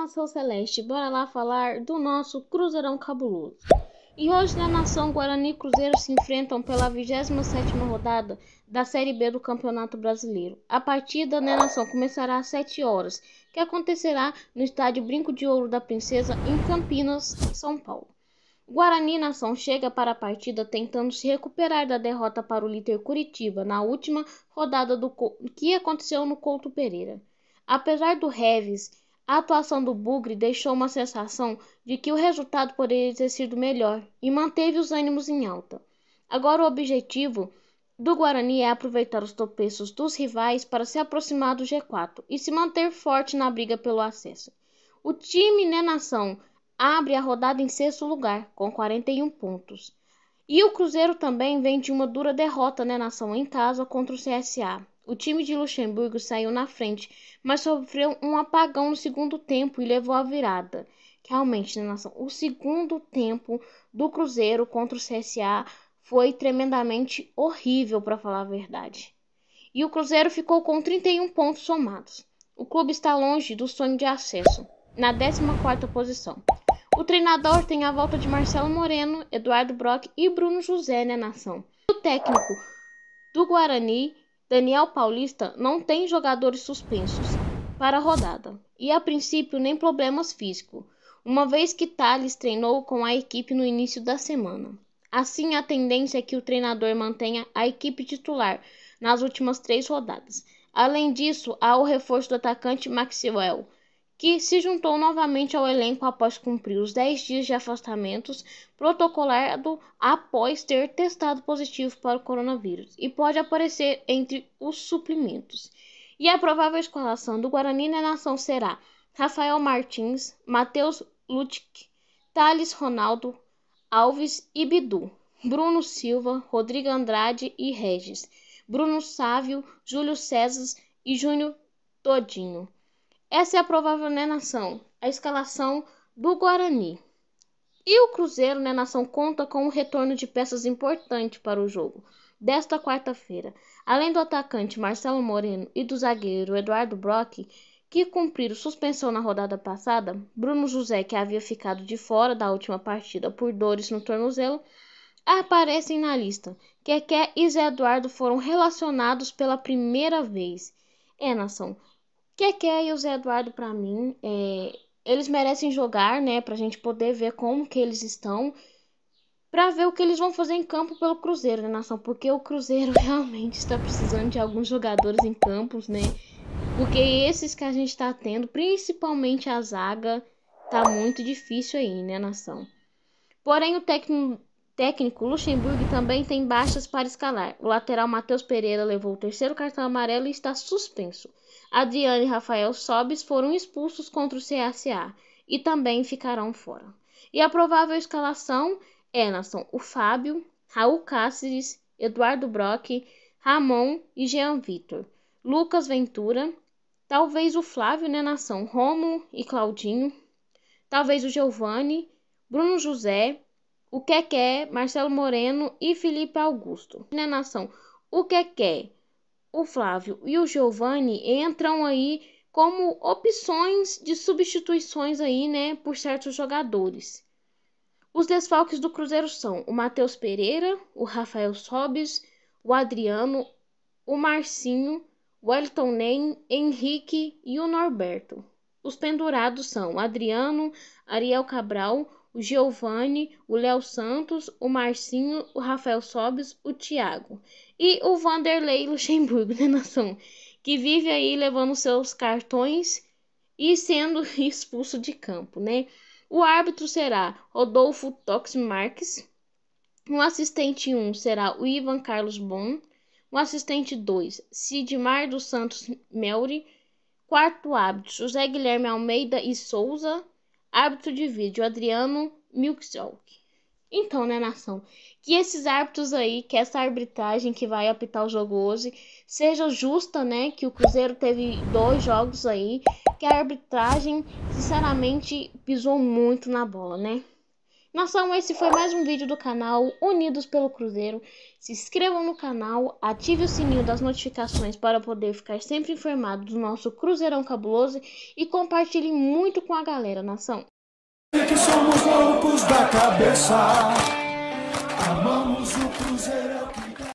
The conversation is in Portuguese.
Nação Celeste, bora lá falar do nosso Cruzeirão Cabuloso. E hoje na Nação Guarani e Cruzeiro se enfrentam pela 27ª rodada da Série B do Campeonato Brasileiro. A partida na né, Nação começará às 7 horas, que acontecerá no estádio Brinco de Ouro da Princesa, em Campinas, São Paulo. Guarani Nação chega para a partida tentando se recuperar da derrota para o líder Curitiba na última rodada do que aconteceu no Couto Pereira. Apesar do Reves a atuação do Bugre deixou uma sensação de que o resultado poderia ter sido melhor e manteve os ânimos em alta. Agora, o objetivo do Guarani é aproveitar os tropeços dos rivais para se aproximar do G4 e se manter forte na briga pelo acesso. O time Nenação né, abre a rodada em sexto lugar, com 41 pontos. E o Cruzeiro também vem de uma dura derrota Nenação né, nação em casa contra o CSA o time de Luxemburgo saiu na frente, mas sofreu um apagão no segundo tempo e levou a virada. Realmente, né, nação? O segundo tempo do Cruzeiro contra o CSA foi tremendamente horrível, para falar a verdade. E o Cruzeiro ficou com 31 pontos somados. O clube está longe do sonho de acesso, na 14ª posição. O treinador tem a volta de Marcelo Moreno, Eduardo Brock e Bruno José na né, nação. O técnico do Guarani Daniel Paulista não tem jogadores suspensos para a rodada e, a princípio, nem problemas físicos, uma vez que Thales treinou com a equipe no início da semana. Assim, a tendência é que o treinador mantenha a equipe titular nas últimas três rodadas. Além disso, há o reforço do atacante Maxwell, que se juntou novamente ao elenco após cumprir os 10 dias de afastamentos protocolado após ter testado positivo para o coronavírus e pode aparecer entre os suplementos. E a provável escalação do Guarani na nação será Rafael Martins, Matheus Lutic, Thales Ronaldo, Alves e Bidu, Bruno Silva, Rodrigo Andrade e Regis, Bruno Sávio, Júlio César e Júnior Todinho. Essa é a provável nenação, a escalação do Guarani. E o Cruzeiro, nenação, né, conta com o um retorno de peças importante para o jogo desta quarta-feira. Além do atacante Marcelo Moreno e do zagueiro Eduardo Brock, que cumpriram suspensão na rodada passada, Bruno José, que havia ficado de fora da última partida por dores no tornozelo, aparecem na lista. Keké e Zé Eduardo foram relacionados pela primeira vez. É, nação, Keké e o Zé Eduardo, para mim, é, eles merecem jogar, né? Pra gente poder ver como que eles estão. Pra ver o que eles vão fazer em campo pelo Cruzeiro, né, nação? Porque o Cruzeiro realmente está precisando de alguns jogadores em campos, né? Porque esses que a gente tá tendo, principalmente a zaga, tá muito difícil aí, né, nação? Porém, o técnico técnico Luxemburgo também tem baixas para escalar. O lateral Matheus Pereira levou o terceiro cartão amarelo e está suspenso. Adriane e Rafael Sobes foram expulsos contra o CSA e também ficarão fora. E a provável escalação é, são o Fábio, Raul Cáceres, Eduardo Brock, Ramon e Jean Vitor. Lucas Ventura, talvez o Flávio, né, nação, Romo e Claudinho, talvez o Giovanni, Bruno José, o Keké, Marcelo Moreno e Felipe Augusto. Né, nação, o Keké o Flávio e o Giovanni entram aí como opções de substituições aí, né, por certos jogadores. Os desfalques do Cruzeiro são o Matheus Pereira, o Rafael Sobes, o Adriano, o Marcinho, o Elton Nem, Henrique e o Norberto. Os pendurados são Adriano, Ariel Cabral, o Giovanni, o Léo Santos, o Marcinho, o Rafael Sobis, o Thiago. E o Vanderlei Luxemburgo, né, nação? Que vive aí levando seus cartões e sendo expulso de campo, né? O árbitro será Rodolfo Tox Marques. O assistente 1 um será o Ivan Carlos Bon. O assistente 2, Sidmar dos Santos Melri. Quarto árbitro, José Guilherme Almeida e Souza árbitro de vídeo Adriano Milksock. Então, né, nação? Que esses árbitros aí, que essa arbitragem que vai apitar o jogo hoje, seja justa, né? Que o Cruzeiro teve dois jogos aí, que a arbitragem, sinceramente, pisou muito na bola, né? Nação, esse foi mais um vídeo do canal Unidos pelo Cruzeiro. Se inscrevam no canal, ative o sininho das notificações para poder ficar sempre informado do nosso Cruzeirão Cabuloso e compartilhe muito com a galera, nação. É que somos loucos da cabeça, amamos o